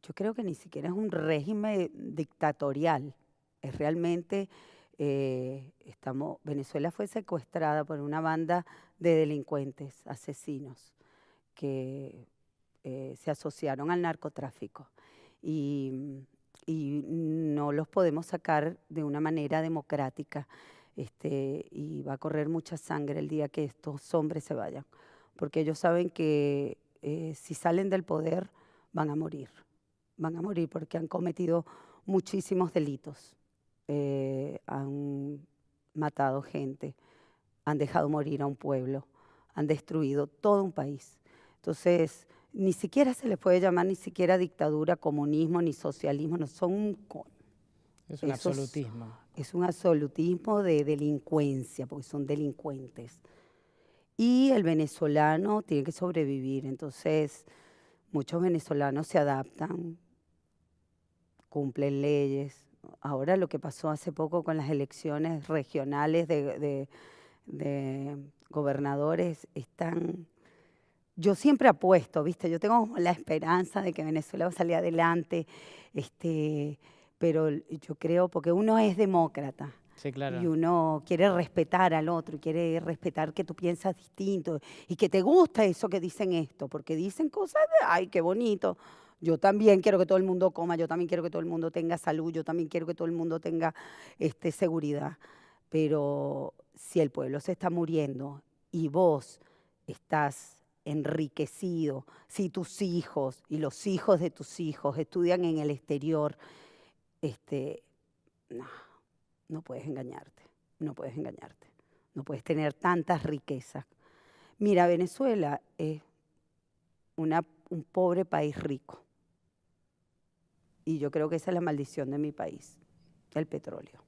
yo creo que ni siquiera es un régimen dictatorial, es realmente, eh, estamos, Venezuela fue secuestrada por una banda de delincuentes, asesinos, que eh, se asociaron al narcotráfico. Y y no los podemos sacar de una manera democrática. Este, y va a correr mucha sangre el día que estos hombres se vayan, porque ellos saben que eh, si salen del poder van a morir, van a morir porque han cometido muchísimos delitos, eh, han matado gente, han dejado morir a un pueblo, han destruido todo un país. Entonces, ni siquiera se les puede llamar ni siquiera dictadura, comunismo, ni socialismo, no son con. Es un absolutismo. Es un absolutismo de delincuencia, porque son delincuentes. Y el venezolano tiene que sobrevivir, entonces muchos venezolanos se adaptan, cumplen leyes. Ahora lo que pasó hace poco con las elecciones regionales de, de gobernadores están yo siempre apuesto, ¿viste? Yo tengo la esperanza de que Venezuela va a salir adelante, este, pero yo creo, porque uno es demócrata. Sí, claro. Y uno quiere respetar al otro, quiere respetar que tú piensas distinto y que te gusta eso que dicen esto, porque dicen cosas de, ay, qué bonito. Yo también quiero que todo el mundo coma, yo también quiero que todo el mundo tenga salud, yo también quiero que todo el mundo tenga este, seguridad. Pero si el pueblo se está muriendo y vos estás enriquecido, si tus hijos y los hijos de tus hijos estudian en el exterior, este, no, no puedes engañarte, no puedes engañarte, no puedes tener tantas riquezas. Mira, Venezuela es un pobre país rico. Y yo creo que esa es la maldición de mi país, el petróleo.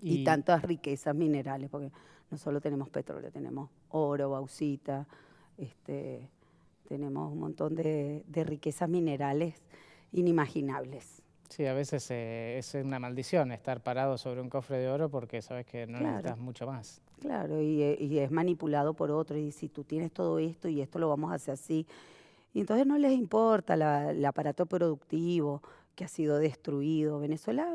Y, y tantas riquezas minerales, porque no solo tenemos petróleo, tenemos oro, bauxita, este, tenemos un montón de, riquezas minerales inimaginables. Sí, a veces eh, es una maldición estar parado sobre un cofre de oro porque sabes que no necesitas mucho más. Claro, eh, y, es manipulado por otro. Y si tú tienes todo esto y esto lo vamos a hacer así. Y entonces no les importa el aparato productivo que ha sido destruido. Venezuela,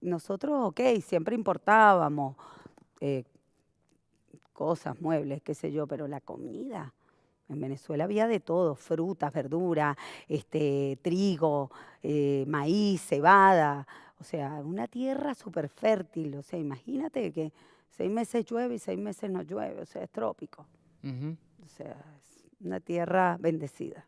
nosotros, ok, siempre importábamos eh, cosas, muebles, qué sé yo, pero la comida. En Venezuela había de todo, frutas, verduras, este, trigo, eh, maíz, cebada, o sea, una tierra súper fértil, o sea, imagínate que seis meses llueve y seis meses no llueve, o sea, es trópico. O sea, es una tierra bendecida.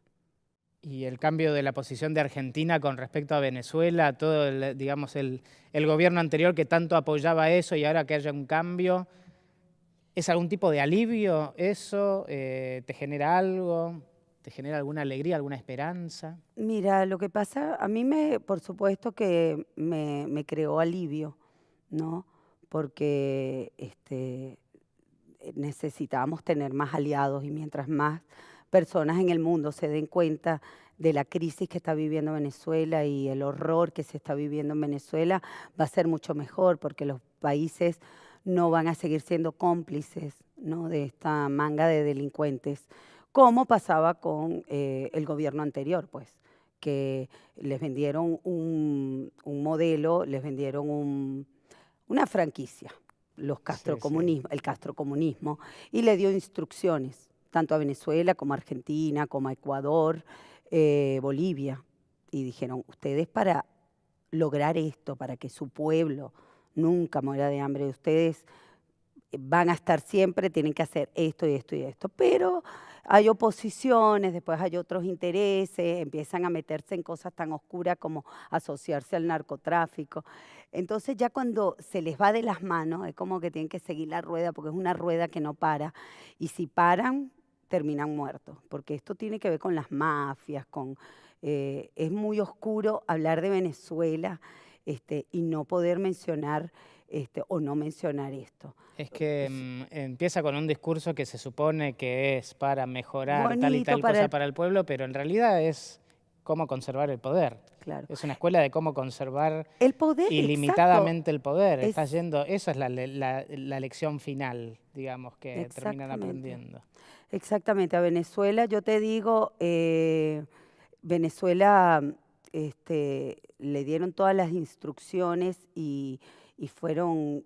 Y el cambio de la posición de Argentina con respecto a Venezuela, todo digamos, el, el gobierno anterior que tanto apoyaba eso y ahora que haya un cambio, ¿Es algún tipo de alivio eso? Eh, ¿Te genera algo? ¿Te genera alguna alegría, alguna esperanza? Mira, lo que pasa, a mí me, por supuesto que me, creó alivio, ¿no? Porque este, necesitamos tener más aliados y mientras más personas en el mundo se den cuenta de la crisis que está viviendo Venezuela y el horror que se está viviendo en Venezuela, va a ser mucho mejor porque los países no van a seguir siendo cómplices de esta manga de delincuentes, como pasaba con eh, el gobierno anterior, pues, que les vendieron un, modelo, les vendieron una franquicia, los el castrocomunismo, y le dio instrucciones, tanto a Venezuela como a Argentina, como a Ecuador, eh, Bolivia, y dijeron, ustedes para lograr esto, para que su pueblo nunca muera de hambre. Ustedes eh, van a estar siempre, tienen que hacer esto y esto y esto. Pero hay oposiciones, después hay otros intereses, empiezan a meterse en cosas tan oscuras como asociarse al narcotráfico. Entonces ya cuando se les va de las manos, es como que tienen que seguir la rueda, porque es una rueda que no para. Y si paran, terminan muertos, porque esto tiene que ver con las mafias, con... Eh, es muy oscuro hablar de Venezuela este, y no poder mencionar este, o no mencionar esto. Es que mm, empieza con un discurso que se supone que es para mejorar tal y tal cosa para el pueblo, pero en realidad es cómo conservar el poder. Es una escuela de cómo conservar el poder, ilimitadamente el poder. está yendo, esa es la, lección final, digamos, que terminan aprendiendo. Exactamente, a Venezuela yo te digo, eh, Venezuela este, le dieron todas las instrucciones y, fueron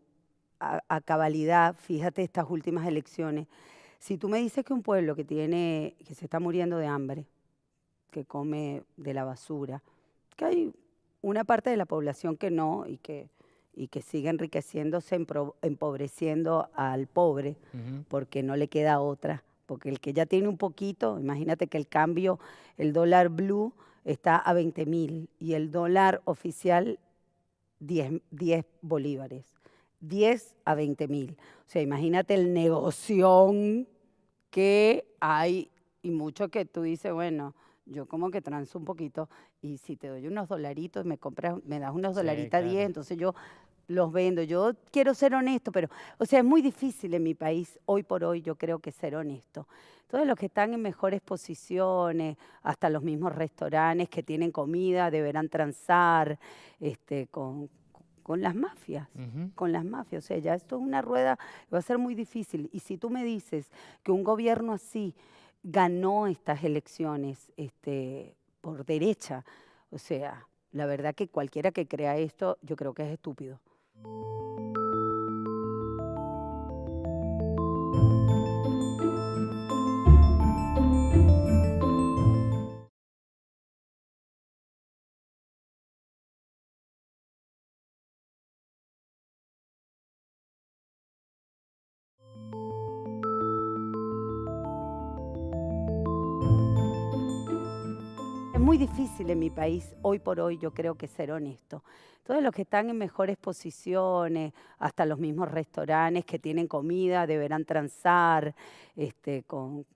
a, cabalidad, fíjate estas últimas elecciones. Si tú me dices que un pueblo que tiene, que se está muriendo de hambre, que come de la basura, que hay una parte de la población que no y que, y que sigue enriqueciéndose, empobreciendo al pobre, porque no le queda otra. Porque el que ya tiene un poquito, imagínate que el cambio, el dólar blue, está a 20 mil y el dólar oficial 10, 10 bolívares. 10 a 20 mil. O sea, imagínate el negocio que hay y mucho que tú dices, bueno, yo como que transo un poquito y si te doy unos dolaritos, me compras, me das unos sí, dolaritas 10, entonces yo los vendo. Yo quiero ser honesto, pero, o sea, es muy difícil en mi país, hoy por hoy, yo creo que ser honesto. Todos los que están en mejores posiciones, hasta los mismos restaurantes que tienen comida, deberán transar este, con, las mafias, con las mafias. O sea, ya esto es una rueda, va a ser muy difícil. Y si tú me dices que un gobierno así ganó estas elecciones este, por derecha, o sea, la verdad que cualquiera que crea esto, yo creo que es estúpido. Música en mi país, hoy por hoy yo creo que ser honesto. Todos los que están en mejores posiciones, hasta los mismos restaurantes que tienen comida, deberán transar este, con,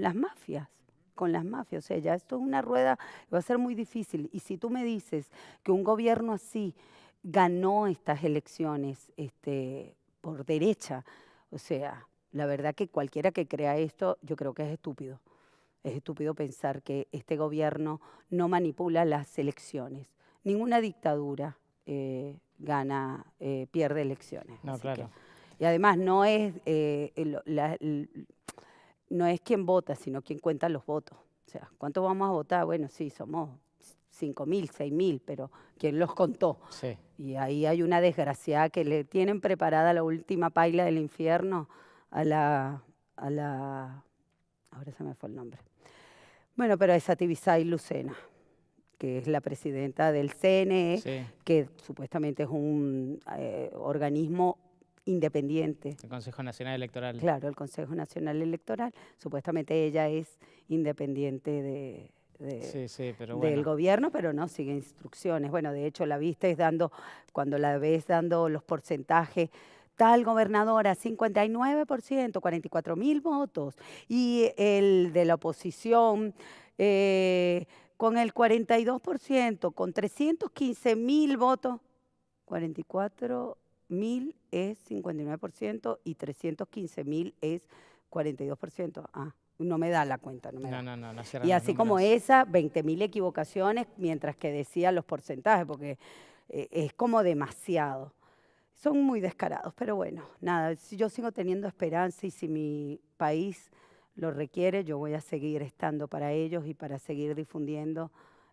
las mafias con las mafias. O sea, ya esto es una rueda, va a ser muy difícil. Y si tú me dices que un gobierno así ganó estas elecciones este, por derecha, o sea, la verdad que cualquiera que crea esto, yo creo que es estúpido. Es estúpido pensar que este gobierno no manipula las elecciones. Ninguna dictadura eh, gana, eh, pierde elecciones. No, y además no es, eh, no es quien vota, sino quien cuenta los votos. O sea, ¿cuánto vamos a votar? Bueno, sí, somos 5.000, 6.000, pero ¿quién los contó? Y ahí hay una desgracia que le tienen preparada la última paila del infierno a la, a la... Ahora se me fue el nombre. Bueno, pero es y Lucena, que es la presidenta del CNE, que supuestamente es un eh, organismo independiente. El Consejo Nacional Electoral. Claro, el Consejo Nacional Electoral. Supuestamente ella es independiente de, del gobierno, pero no sigue instrucciones. Bueno, de hecho la vista es dando, cuando la ves dando los porcentajes tal gobernadora, 59%, 44 mil votos, y el de la oposición eh, con el 42%, con 315 mil votos, 44 mil es 59% y 315 mil es 42%. Ah no me da la cuenta. No, me da. Y así como esa, 20.000 equivocaciones, mientras que decía los porcentajes, porque eh, es como demasiado son muy descarados, pero bueno, nada, si yo sigo teniendo esperanza y si mi país lo requiere, yo voy a seguir estando para ellos y para seguir difundiendo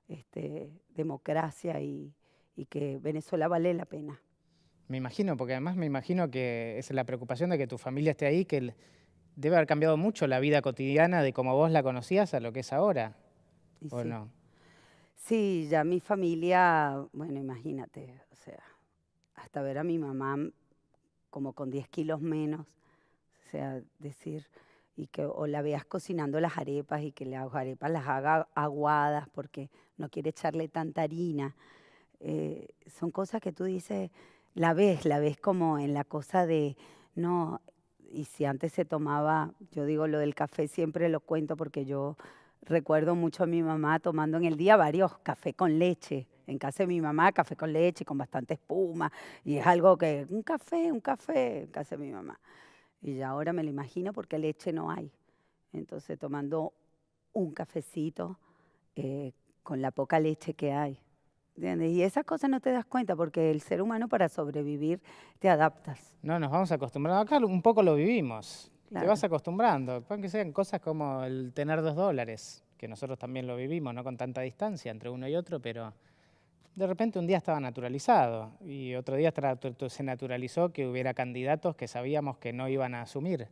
este, democracia y, que Venezuela vale la pena. Me imagino, porque además me imagino que es la preocupación de que tu familia esté ahí, que debe haber cambiado mucho la vida cotidiana de como vos la conocías a lo que es ahora, ¿o no? Sí, ya mi familia, bueno, imagínate, o sea, hasta ver a mi mamá como con 10 kilos menos, o sea, decir, y que o la veas cocinando las arepas y que las arepas las haga aguadas porque no quiere echarle tanta harina. Eh, son cosas que tú dices, la ves, la ves como en la cosa de, no, y si antes se tomaba, yo digo lo del café siempre lo cuento porque yo Recuerdo mucho a mi mamá tomando en el día varios cafés con leche. En casa de mi mamá, café con leche, con bastante espuma. Y es algo que, un café, un café, en casa de mi mamá. Y ya ahora me lo imagino porque leche no hay. Entonces tomando un cafecito eh, con la poca leche que hay. Y esas cosas no te das cuenta porque el ser humano para sobrevivir te adaptas. No, nos vamos acostumbrando. Acá un poco lo vivimos. Te vas acostumbrando, que sean cosas como el tener dos dólares, que nosotros también lo vivimos, no con tanta distancia entre uno y otro, pero de repente un día estaba naturalizado y otro día se naturalizó que hubiera candidatos que sabíamos que no iban a asumir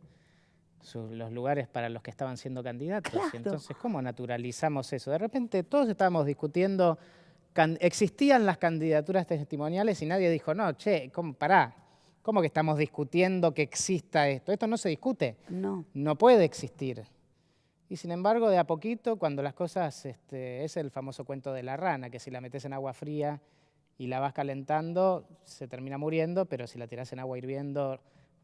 los lugares para los que estaban siendo candidatos. Entonces, ¿cómo naturalizamos eso? De repente todos estábamos discutiendo, existían las candidaturas testimoniales y nadie dijo, no, che, ¿cómo, pará, ¿Cómo que estamos discutiendo que exista esto? Esto no se discute. No. No puede existir. Y sin embargo, de a poquito, cuando las cosas, este, es el famoso cuento de la rana, que si la metes en agua fría y la vas calentando, se termina muriendo, pero si la tiras en agua hirviendo,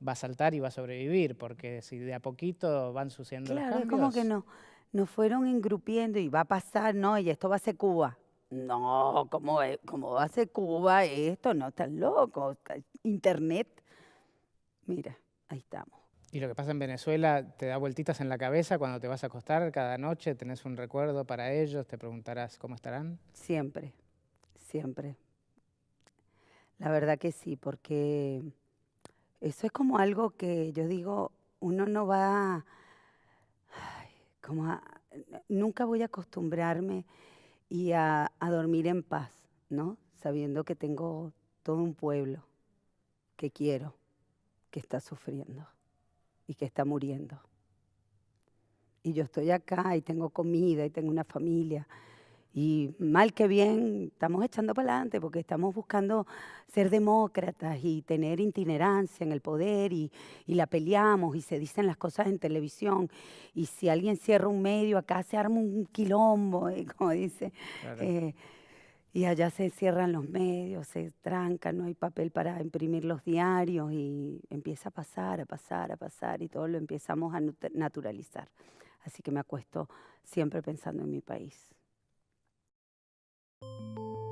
va a saltar y va a sobrevivir, porque si de a poquito van sucediendo claro, los cambios... Claro, como que no, nos fueron engrupiendo y va a pasar, no, y esto va a ser Cuba. No, como hace Cuba esto? No, Están loco. Internet. Mira, ahí estamos. ¿Y lo que pasa en Venezuela te da vueltitas en la cabeza cuando te vas a acostar cada noche? ¿Tenés un recuerdo para ellos? ¿Te preguntarás cómo estarán? Siempre, siempre. La verdad que sí, porque eso es como algo que yo digo, uno no va, como nunca voy a acostumbrarme y a, dormir en paz, ¿no? Sabiendo que tengo todo un pueblo que quiero, que está sufriendo y que está muriendo. Y yo estoy acá y tengo comida y tengo una familia y mal que bien, estamos echando para adelante porque estamos buscando ser demócratas y tener itinerancia en el poder y, la peleamos y se dicen las cosas en televisión. Y si alguien cierra un medio, acá se arma un quilombo, eh, como dice. Eh, y allá se cierran los medios, se trancan, no hay papel para imprimir los diarios y empieza a pasar, a pasar, a pasar y todo lo empezamos a naturalizar. Así que me acuesto siempre pensando en mi país. Thank you.